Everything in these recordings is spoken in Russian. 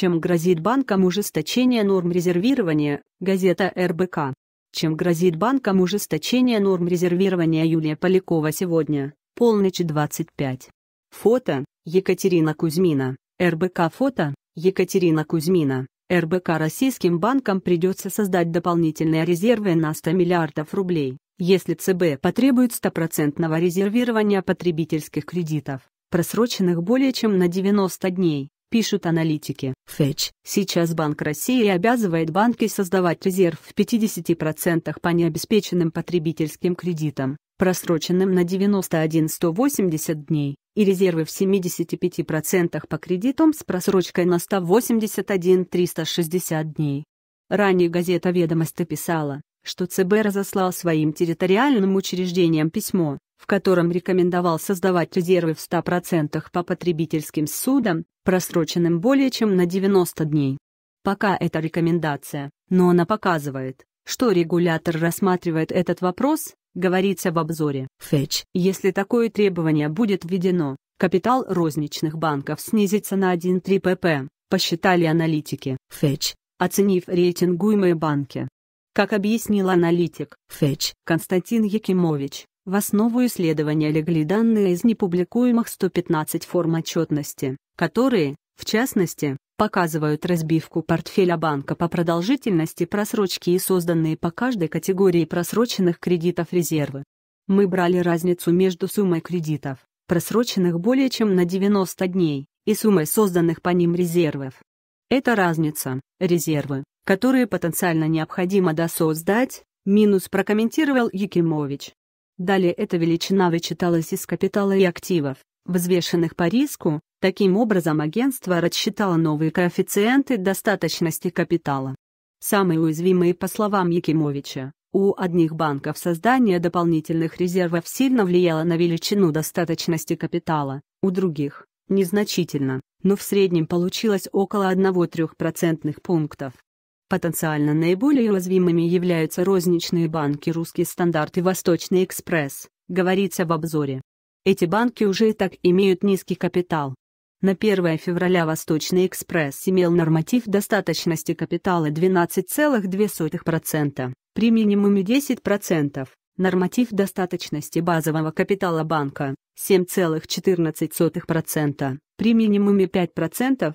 Чем грозит банкам ужесточение норм резервирования, газета РБК. Чем грозит банкам ужесточение норм резервирования Юлия Полякова сегодня, полночь 25. Фото, Екатерина Кузьмина, РБК фото, Екатерина Кузьмина. РБК российским банкам придется создать дополнительные резервы на 100 миллиардов рублей, если ЦБ потребует стопроцентного резервирования потребительских кредитов, просроченных более чем на 90 дней пишут аналитики. Fitch. Сейчас Банк России обязывает банки создавать резерв в 50% по необеспеченным потребительским кредитам, просроченным на 91-180 дней, и резервы в 75% по кредитам с просрочкой на 181-360 дней. Ранее газета «Ведомости» писала, что ЦБ разослал своим территориальным учреждениям письмо, в котором рекомендовал создавать резервы в 100% по потребительским судам, просроченным более чем на 90 дней. Пока это рекомендация, но она показывает, что регулятор рассматривает этот вопрос, говорится в обзоре. Fetch. Если такое требование будет введено, капитал розничных банков снизится на 1,3 пп, посчитали аналитики. Fetch. Оценив рейтингуемые банки. Как объяснил аналитик Фетч Константин Якимович, в основу исследования легли данные из непубликуемых 115 форм отчетности, которые, в частности, показывают разбивку портфеля банка по продолжительности просрочки и созданные по каждой категории просроченных кредитов резервы. Мы брали разницу между суммой кредитов, просроченных более чем на 90 дней, и суммой созданных по ним резервов. Это разница, резервы, которые потенциально необходимо досоздать, минус прокомментировал Якимович. Далее эта величина вычиталась из капитала и активов, взвешенных по риску, таким образом агентство рассчитало новые коэффициенты достаточности капитала. Самые уязвимые по словам Якимовича, у одних банков создание дополнительных резервов сильно влияло на величину достаточности капитала, у других – незначительно, но в среднем получилось около 1-3% пунктов. Потенциально наиболее уязвимыми являются розничные банки «Русский стандарт» и «Восточный экспресс», говорится в обзоре. Эти банки уже и так имеют низкий капитал. На 1 февраля «Восточный экспресс» имел норматив достаточности капитала 12,2%, при минимуме 10%, норматив достаточности базового капитала банка 7,14%, при минимуме 5%,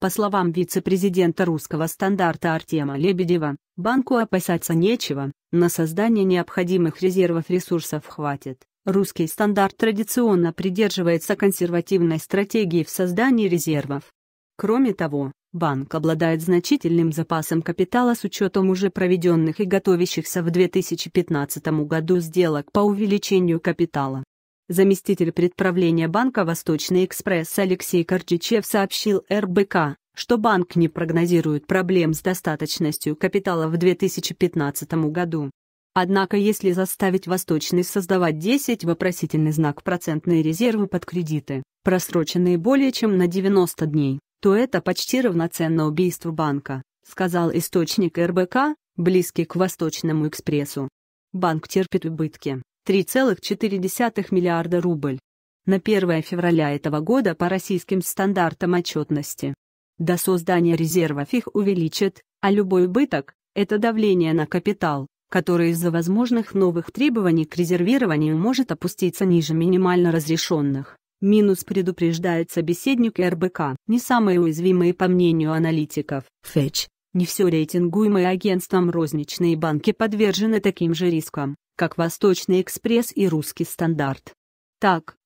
По словам вице-президента русского стандарта Артема Лебедева, банку опасаться нечего, на создание необходимых резервов ресурсов хватит. Русский стандарт традиционно придерживается консервативной стратегии в создании резервов. Кроме того, банк обладает значительным запасом капитала с учетом уже проведенных и готовящихся в 2015 году сделок по увеличению капитала. Заместитель предправления банка «Восточный экспресс» Алексей Корчичев сообщил РБК, что банк не прогнозирует проблем с достаточностью капитала в 2015 году. Однако если заставить Восточный создавать 10 вопросительный знак процентные резервы под кредиты, просроченные более чем на 90 дней, то это почти равноценно убийству банка, сказал источник РБК, близкий к Восточному экспрессу. Банк терпит убытки, 3,4 миллиарда рубль. На 1 февраля этого года по российским стандартам отчетности. До создания резервов их увеличат, а любой убыток – это давление на капитал, который из-за возможных новых требований к резервированию может опуститься ниже минимально разрешенных. Минус предупреждает собеседник РБК. Не самые уязвимые по мнению аналитиков. фэч, Не все рейтингуемые агентством розничные банки подвержены таким же рискам как Восточный экспресс и Русский стандарт. Так,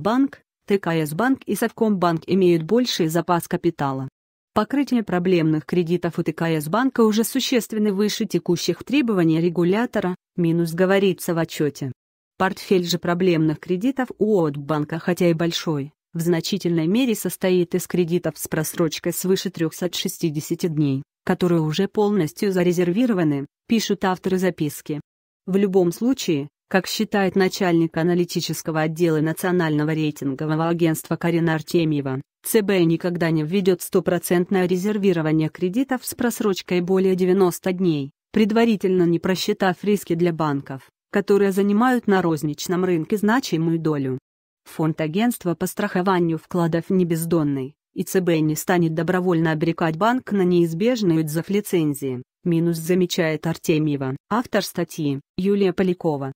банк, ТКС-банк и Совкомбанк имеют больший запас капитала. Покрытие проблемных кредитов у ТКС банка уже существенно выше текущих требований регулятора, минус говорится в отчете. Портфель же проблемных кредитов у банка, хотя и большой, в значительной мере состоит из кредитов с просрочкой свыше 360 дней, которые уже полностью зарезервированы, пишут авторы записки. В любом случае, как считает начальник аналитического отдела Национального рейтингового агентства Карина Артемьева, ЦБ никогда не введет стопроцентное резервирование кредитов с просрочкой более 90 дней, предварительно не просчитав риски для банков, которые занимают на розничном рынке значимую долю. Фонд агентства по страхованию вкладов не бездонный, и ЦБ не станет добровольно обрекать банк на неизбежную дзов лицензии, минус замечает Артемьева. Автор статьи – Юлия Полякова.